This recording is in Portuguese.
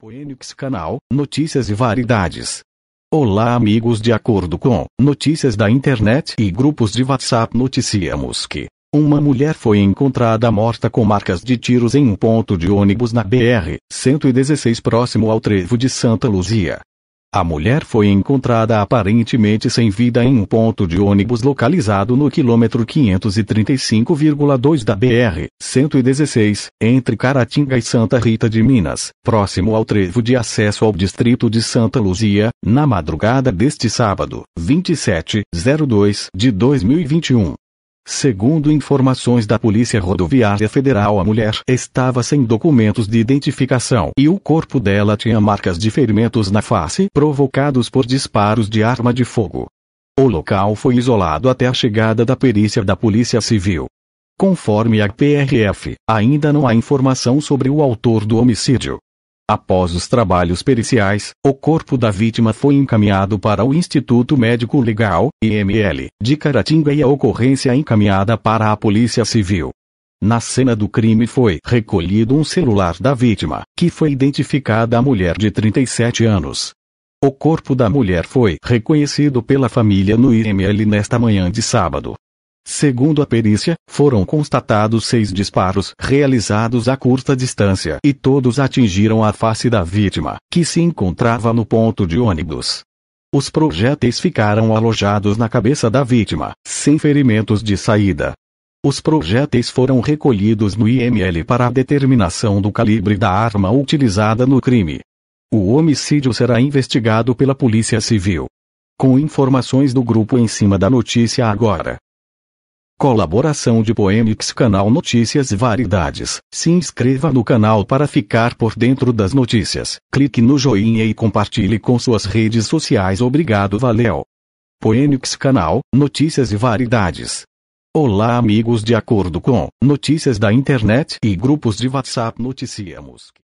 Poenix Canal, Notícias e Variedades. Olá amigos de acordo com notícias da internet e grupos de WhatsApp noticiamos que uma mulher foi encontrada morta com marcas de tiros em um ponto de ônibus na BR-116 próximo ao trevo de Santa Luzia. A mulher foi encontrada aparentemente sem vida em um ponto de ônibus localizado no quilômetro 535,2 da BR-116, entre Caratinga e Santa Rita de Minas, próximo ao trevo de acesso ao distrito de Santa Luzia, na madrugada deste sábado, 27/02 de 2021. Segundo informações da Polícia Rodoviária Federal, a mulher estava sem documentos de identificação e o corpo dela tinha marcas de ferimentos na face provocados por disparos de arma de fogo. O local foi isolado até a chegada da perícia da Polícia Civil. Conforme a PRF, ainda não há informação sobre o autor do homicídio. Após os trabalhos periciais, o corpo da vítima foi encaminhado para o Instituto Médico Legal, IML, de Caratinga e a ocorrência encaminhada para a Polícia Civil. Na cena do crime foi recolhido um celular da vítima, que foi identificada a mulher de 37 anos. O corpo da mulher foi reconhecido pela família no IML nesta manhã de sábado. Segundo a perícia, foram constatados seis disparos realizados a curta distância e todos atingiram a face da vítima, que se encontrava no ponto de ônibus. Os projéteis ficaram alojados na cabeça da vítima, sem ferimentos de saída. Os projéteis foram recolhidos no IML para a determinação do calibre da arma utilizada no crime. O homicídio será investigado pela Polícia Civil. Com informações do grupo em cima da notícia agora. Colaboração de Poemix Canal Notícias Variedades. Se inscreva no canal para ficar por dentro das notícias. Clique no joinha e compartilhe com suas redes sociais. Obrigado, valeu. Poemix Canal Notícias e Variedades. Olá, amigos, de acordo com notícias da internet e grupos de WhatsApp, noticiamos